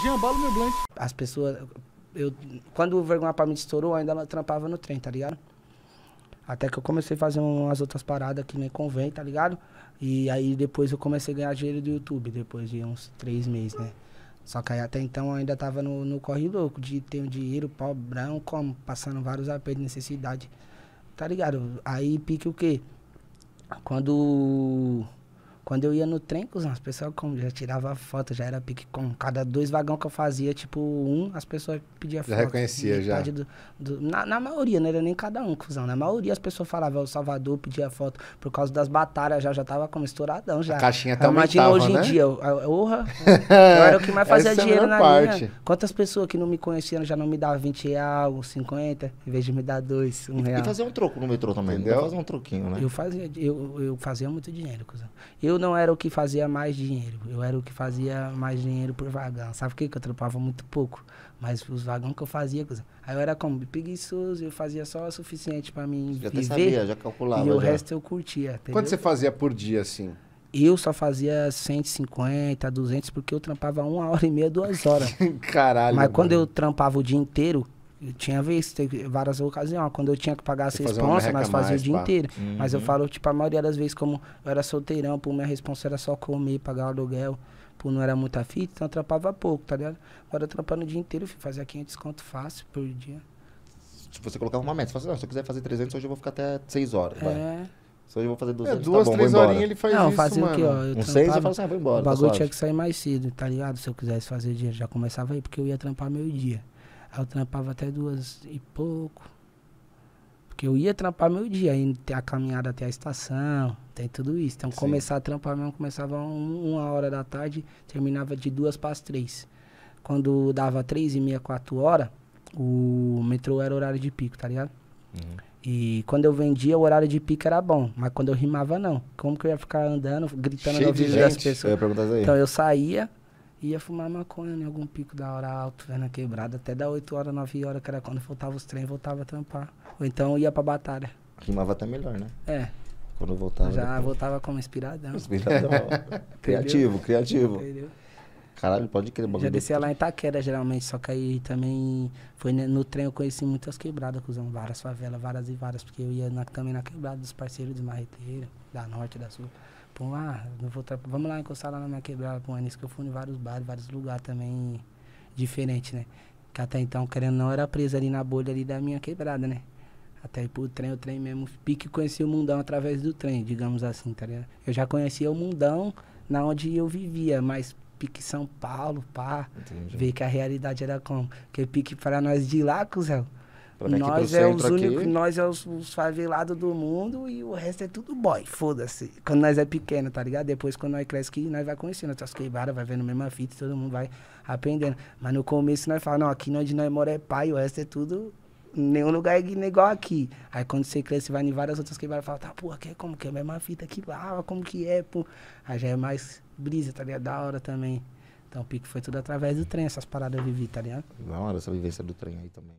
meu blunt. As pessoas. Eu, quando o Vergonha pra mim estourou, ainda ela trampava no trem, tá ligado? Até que eu comecei a fazer umas outras paradas que nem convém, tá ligado? E aí depois eu comecei a ganhar dinheiro do YouTube, depois de uns três meses, né? Só que aí até então eu ainda tava no, no corre louco de ter um dinheiro, pobrão, como, passando vários apertos de necessidade, tá ligado? Aí pique o quê? Quando quando eu ia no trem, cuzão, as pessoas já tiravam foto, já era pique com. Cada dois vagão que eu fazia, tipo um, as pessoas pediam foto. Já reconhecia, já. Do, do, na, na, maioria, não era nem cada um, cuzão. Na maioria as pessoas falavam, o Salvador pedia foto por causa das batalhas, já, já tava como estouradão, já. A caixinha até Imagina hoje né? em dia, honra. eu, eu, eu era o que mais fazia é dinheiro na parte. minha. Quantas pessoas que não me conheciam já não me davam 20 reais, 50, em vez de me dar dois, um e, real. E fazer um troco no metrô também, Entendeu? fazer um troquinho, né? Eu fazia, eu, eu fazia muito dinheiro, cuzão. Eu eu não era o que fazia mais dinheiro. Eu era o que fazia mais dinheiro por vagão. Sabe por quê? Que eu trampava muito pouco. Mas os vagões que eu fazia. Aí eu era como preguiçoso, eu fazia só o suficiente para mim já viver. Sabia, já calculava. E já. o resto eu curtia. Entendeu? Quanto você fazia por dia assim? Eu só fazia 150, 200, porque eu trampava uma hora e meia, duas horas. Caralho. Mas mano. quando eu trampava o dia inteiro, eu tinha vez, teve várias ocasiões. Quando eu tinha que pagar as responsas, nós fazíamos o dia pá. inteiro. Uhum. Mas eu uhum. falo, tipo, a maioria das vezes, como eu era solteirão, por minha responsa era só comer, pagar o aluguel, por não era muita fita, então eu trampava pouco, tá ligado? Agora eu trampando o dia inteiro, filho, fazia 500 conto fácil por dia. Se você colocar uma meta, você fala assim, se eu quiser fazer 300, hoje eu vou ficar até 6 horas, é. vai. Se hoje eu vou fazer 200, é, tá duas, tá bom, três horinhas ele faz não, isso, fazia mano. o quê, ó? Eu um seis, eu falo assim, ah, vou embora. O tá bagulho tinha que sair mais cedo, tá ligado? Se eu quisesse fazer dinheiro, já começava aí, porque eu ia trampar meio dia eu trampava até duas e pouco. Porque eu ia trampar meu dia, aí tem a caminhada até a estação, tem tudo isso. Então Sim. começar a trampar mesmo, começava um, uma hora da tarde, terminava de duas para as três. Quando dava três e meia, quatro horas, o metrô era horário de pico, tá ligado? Uhum. E quando eu vendia, o horário de pico era bom, mas quando eu rimava, não. Como que eu ia ficar andando, gritando Cheio no ouvido das pessoas? Eu então eu saía, ia fumar maconha em algum pico da hora alto, vendo né, a quebrada, até da 8 horas, 9 horas, que era quando voltava os trem, voltava a trampar. Ou então ia pra batalha. Rimava até melhor, né? É. Quando voltava. Já depois. voltava como inspiradão. Inspiradão. criativo, criativo. Entendeu? Caralho, pode crer, bagulho. Já descia lá em Itaquera, geralmente, só que aí também foi no trem eu conheci muitas quebradas, cuzão. Várias favelas, várias e várias, porque eu ia na, também na quebrada dos parceiros de marreteiro, da norte, da sul. Pô, lá, ah, não vou vamos lá encostar lá na minha quebrada, pô, é nisso que eu fui em vários bares, vários lugares também diferentes, né? Que até então, querendo não, era preso ali na bolha ali da minha quebrada, né? Até ir pro trem, o trem mesmo. Pique conhecia o mundão através do trem, digamos assim, tá ligado? Eu já conhecia o mundão na onde eu vivia, mas pique São Paulo, pá. Entendi. Ver que a realidade era como. Porque pique para nós de lá, cosel, Nós é, os únicos, nós é os, os favelados do mundo e o resto é tudo boy, foda-se. Quando nós é pequeno, tá ligado? Depois, quando nós cresce, nós vai conhecendo outras queimadas, vai vendo a mesma fita, todo mundo vai aprendendo. Mas no começo nós falamos, não, aqui onde nós moramos é pai, o resto é tudo nenhum lugar é igual aqui. Aí quando você cresce, você vai em várias outras quebradas e fala, tá, pô, aqui é como que é a mesma é fita aqui lá, ah, como que é, pô. Aí já é mais brisa, tá ligado? Da hora também. Então o pique foi tudo através do trem, essas paradas eu vivi, tá ligado? Da hora essa vivência do trem aí também.